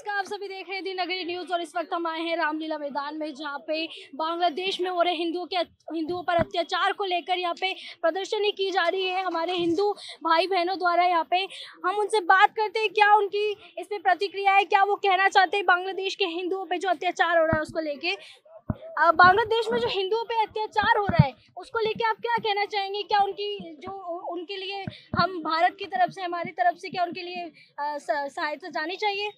नमस्कार आप सभी देख रहे हैं नगरी न्यूज और इस वक्त हम आए हैं रामलीला मैदान में जहाँ पे बांग्लादेश में हो रहे हिंदुओं के हिंदुओं पर अत्याचार को लेकर यहाँ पे प्रदर्शनी की जा रही है हमारे हिंदू भाई बहनों द्वारा यहाँ पे हम उनसे बात करते हैं क्या उनकी इस पर प्रतिक्रिया है क्या वो कहना चाहते हैं बांग्लादेश के हिंदुओं पर जो अत्याचार हो रहा है उसको लेके बांग्लादेश में जो हिंदुओं पे अत्याचार हो रहा है उसको लेके आप क्या कहना चाहेंगे क्या उनकी जो उनके लिए हम भारत की तरफ से हमारी तरफ से क्या उनके लिए सहायता जानी चाहिए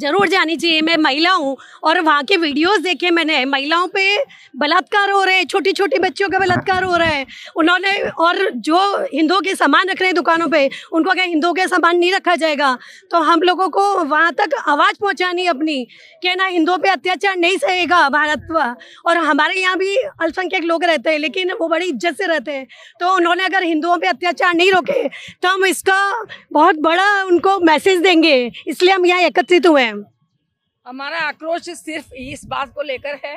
जरूर जानी चाहिए मैं महिला हूँ और वहाँ के वीडियोस देखे मैंने महिलाओं पे बलात्कार हो रहे हैं छोटी छोटी बच्चियों का बलात्कार हो रहा है उन्होंने और जो हिंदुओं के सामान रख रहे हैं दुकानों पे उनको क्या हिंदुओं के सामान नहीं रखा जाएगा तो हम लोगों को वहाँ तक आवाज़ पहुँचानी अपनी ना हिंदुओं पर अत्याचार नहीं सहेगा भारत और हमारे यहाँ भी अल्पसंख्यक लोग रहते हैं लेकिन वो बड़ी इज्जत से रहते हैं तो उन्होंने अगर हिंदुओं पर अत्याचार नहीं रोके तो हम इसका बहुत बड़ा उनको मैसेज देंगे इसलिए हम यहाँ एकत्रित हुए हैं हमारा आक्रोश सिर्फ इस बात को लेकर है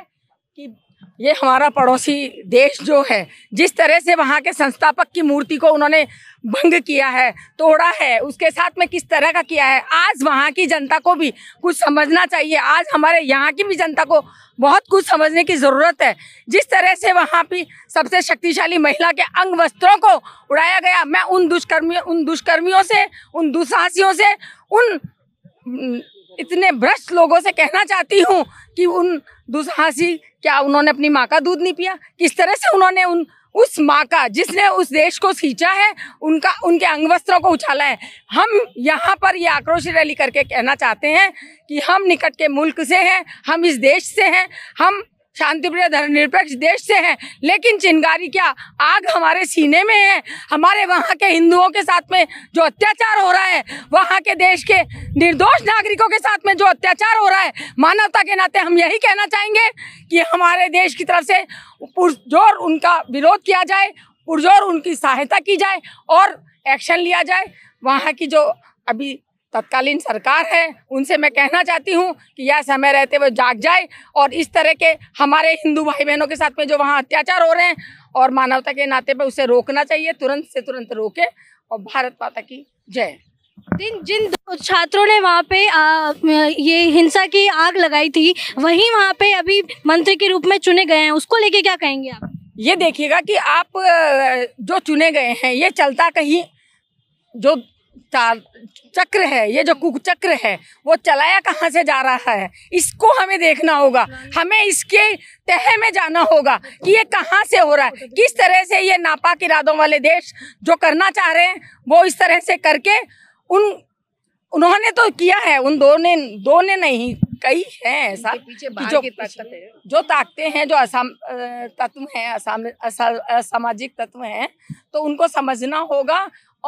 कि ये हमारा पड़ोसी देश जो है जिस तरह से वहाँ के संस्थापक की मूर्ति को उन्होंने भंग किया है तोड़ा है उसके साथ में किस तरह का किया है आज वहाँ की जनता को भी कुछ समझना चाहिए आज हमारे यहाँ की भी जनता को बहुत कुछ समझने की ज़रूरत है जिस तरह से वहाँ पर सबसे शक्तिशाली महिला के अंग वस्त्रों को उड़ाया गया मैं उन दुष्कर्मियों उन दुष्कर्मियों से उन दुसाहसियों से उन इतने भ्रष्ट लोगों से कहना चाहती हूँ कि उन दुसाहसी क्या उन्होंने अपनी माँ का दूध नहीं पिया किस तरह से उन्होंने उन उस माँ का जिसने उस देश को सींचा है उनका उनके अंग वस्त्रों को उछाला है हम यहाँ पर ये आक्रोश रैली करके कहना चाहते हैं कि हम निकट के मुल्क से हैं हम इस देश से हैं हम शांतिप्रिय धर्मनिरपेक्ष देश से हैं लेकिन चिंगारी क्या आग हमारे सीने में है हमारे वहाँ के हिंदुओं के साथ में जो अत्याचार हो रहा है वहाँ के देश के निर्दोष नागरिकों के साथ में जो अत्याचार हो रहा है मानवता के नाते हम यही कहना चाहेंगे कि हमारे देश की तरफ से पुरजोर उनका विरोध किया जाए पुरजोर उनकी सहायता की जाए और एक्शन लिया जाए वहाँ की जो अभी तत्कालीन सरकार है उनसे मैं कहना चाहती हूँ कि यह समय रहते हुए जाग जाए और इस तरह के हमारे हिंदू भाई बहनों के साथ में जो वहाँ अत्याचार हो रहे हैं और मानवता के नाते पर उसे रोकना चाहिए तुरंत से तुरंत रोके और भारत माता की जय जिन जिन छात्रों ने वहाँ पे आ, ये हिंसा की आग लगाई थी वही वहाँ पे अभी मंत्री के रूप में चुने गए हैं उसको लेके क्या कहेंगे आप ये देखिएगा कि आप जो चुने गए हैं ये चलता कहीं जो चक्र है ये जो कुक चक्र है वो चलाया कहाँ से जा रहा है इसको हमें देखना होगा हमें इसके तह में जाना होगा कि ये कहाँ से हो रहा है किस तरह से ये नापाक इरादों वाले देश जो करना चाह रहे हैं वो इस तरह से करके उन उन्होंने तो किया है उन दो ने दो ने नहीं कई हैं ऐसा जो जो ताकते हैं जो असाम तत्व हैं असामाजिक तत्व हैं तो उनको समझना होगा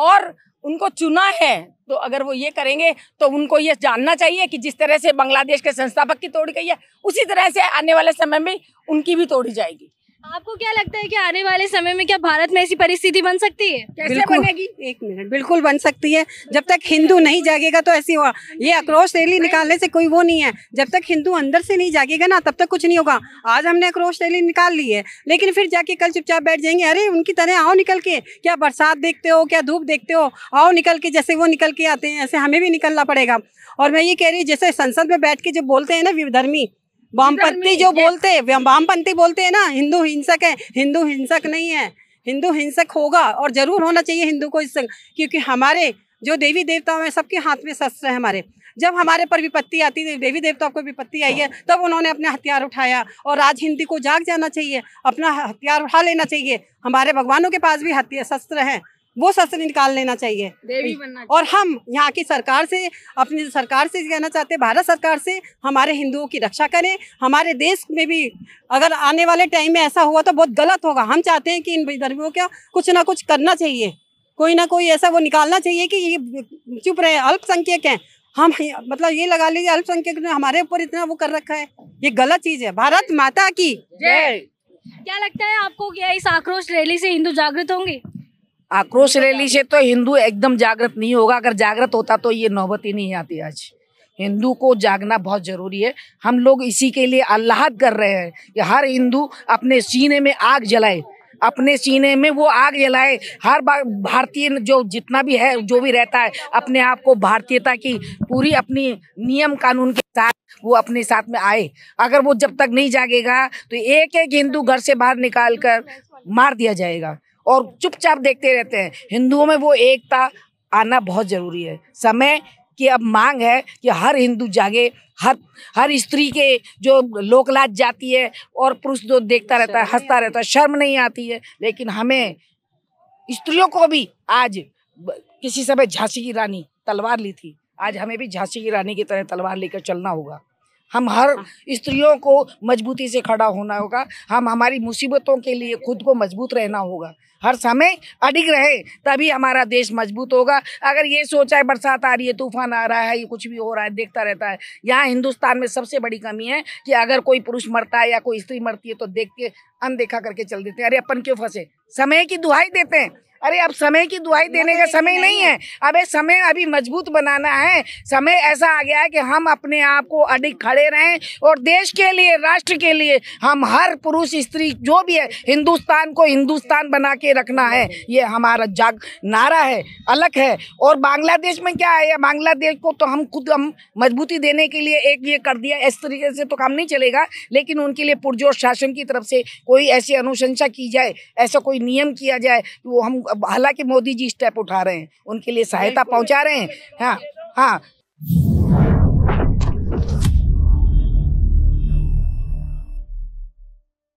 और उनको चुना है तो अगर वो ये करेंगे तो उनको ये जानना चाहिए कि जिस तरह से बांग्लादेश के संस्थापक की तोड़ी गई है उसी तरह से आने वाले समय में उनकी भी तोड़ी जाएगी आपको क्या लगता है कि आने वाले समय में क्या भारत में ऐसी परिस्थिति बन सकती है कैसे बनेगी एक मिनट बिल्कुल बन सकती है जब तक हिंदू नहीं जागेगा तो ऐसी हुआ ये आक्रोश रैली निकालने से कोई वो नहीं है जब तक हिंदू अंदर से नहीं जागेगा ना तब तक कुछ नहीं होगा आज हमने आक्रोश रैली निकाल ली है लेकिन फिर जाके कल चुपचाप बैठ जाएंगे अरे उनकी तरह आओ निकल के क्या बरसात देखते हो क्या धूप देखते हो आओ निकल के जैसे वो निकल के आते हैं ऐसे हमें भी निकलना पड़ेगा और मैं ये कह रही हूँ जैसे संसद में बैठ के जो बोलते हैं ना विधर्मी वामपंथी जो बोलते हैं वामपंथी बोलते हैं ना हिंदू हिंसक है हिंदू हिंसक नहीं है हिंदू हिंसक होगा और जरूर होना चाहिए हिंदू को इस क्योंकि हमारे जो देवी देवताओं हैं सबके हाथ में शस्त्र है हमारे जब हमारे पर विपत्ति आती है देवी देवताओं को विपत्ति आई है तब उन्होंने अपने हथियार उठाया और राज हिंदी को जाग जाना चाहिए अपना हथियार उठा लेना चाहिए हमारे भगवानों के पास भी हथियार शस्त्र हैं वो शस्त्र निकाल लेना चाहिए देवी बनना और हम यहाँ की सरकार से अपनी सरकार से कहना चाहते हैं भारत सरकार से हमारे हिंदुओं की रक्षा करें हमारे देश में भी अगर आने वाले टाइम में ऐसा हुआ तो बहुत गलत होगा हम चाहते हैं कि इन धर्मियों का कुछ ना कुछ करना चाहिए कोई ना कोई ऐसा वो निकालना चाहिए कि ये चुप रहे अल्पसंख्यक हैं हम मतलब ये लगा लीजिए अल्पसंख्यक ने हमारे ऊपर इतना वो कर रखा है ये गलत चीज है भारत माता की जय क्या लगता है आपको क्या इस आक्रोश रैली से हिंदू जागृत होंगे आक्रोश रैली से तो हिंदू एकदम जागृत नहीं होगा अगर जागृत होता तो ये नौबत ही नहीं आती आज हिंदू को जागना बहुत ज़रूरी है हम लोग इसी के लिए आह्लाद कर रहे हैं कि हर हिंदू अपने सीने में आग जलाए अपने सीने में वो आग जलाए हर बार भारतीय जो जितना भी है जो भी रहता है अपने आप को भारतीयता की पूरी अपनी नियम कानून के साथ वो अपने साथ में आए अगर वो जब तक नहीं जागेगा तो एक एक हिंदू घर से बाहर निकाल कर मार दिया जाएगा और चुपचाप देखते रहते हैं हिंदुओं में वो एकता आना बहुत ज़रूरी है समय कि अब मांग है कि हर हिंदू जागे हर हर स्त्री के जो लोकलाज जाती है और पुरुष जो देखता रहता है हंसता रहता है शर्म नहीं आती है लेकिन हमें स्त्रियों को भी आज किसी समय झांसी की रानी तलवार ली थी आज हमें भी झांसी की रानी की तरह तलवार लेकर चलना होगा हम हर हाँ। स्त्रियों को मजबूती से खड़ा होना होगा हम हमारी मुसीबतों के लिए खुद को मजबूत रहना होगा हर समय अडिग रहे तभी हमारा देश मजबूत होगा अगर ये सोचा है बरसात आ रही है तूफान आ रहा है ये कुछ भी हो रहा है देखता रहता है यहाँ हिंदुस्तान में सबसे बड़ी कमी है कि अगर कोई पुरुष मरता है या कोई स्त्री मरती है तो देख के अनदेखा करके चल देते हैं अरे अपन क्यों फंसे समय की दुहाई देते हैं अरे अब समय की दुआई देने का समय नहीं, नहीं है अबे समय अभी मजबूत बनाना है समय ऐसा आ गया है कि हम अपने आप को अडिग खड़े रहें और देश के लिए राष्ट्र के लिए हम हर पुरुष स्त्री जो भी है हिंदुस्तान को हिंदुस्तान बना के रखना है ये हमारा जाग नारा है अलग है और बांग्लादेश में क्या है बांग्लादेश को तो हम खुद हम मजबूती देने के लिए एक ये कर दिया इस तरीके से तो काम नहीं चलेगा लेकिन उनके लिए पुरजोर शासन की तरफ से कोई ऐसी अनुशंसा की जाए ऐसा कोई नियम किया जाए कि तो वो हम हालांकि मोदी जी स्टेप उठा रहे हैं उनके लिए सहायता पहुंचा रहे हैं हाँ हाँ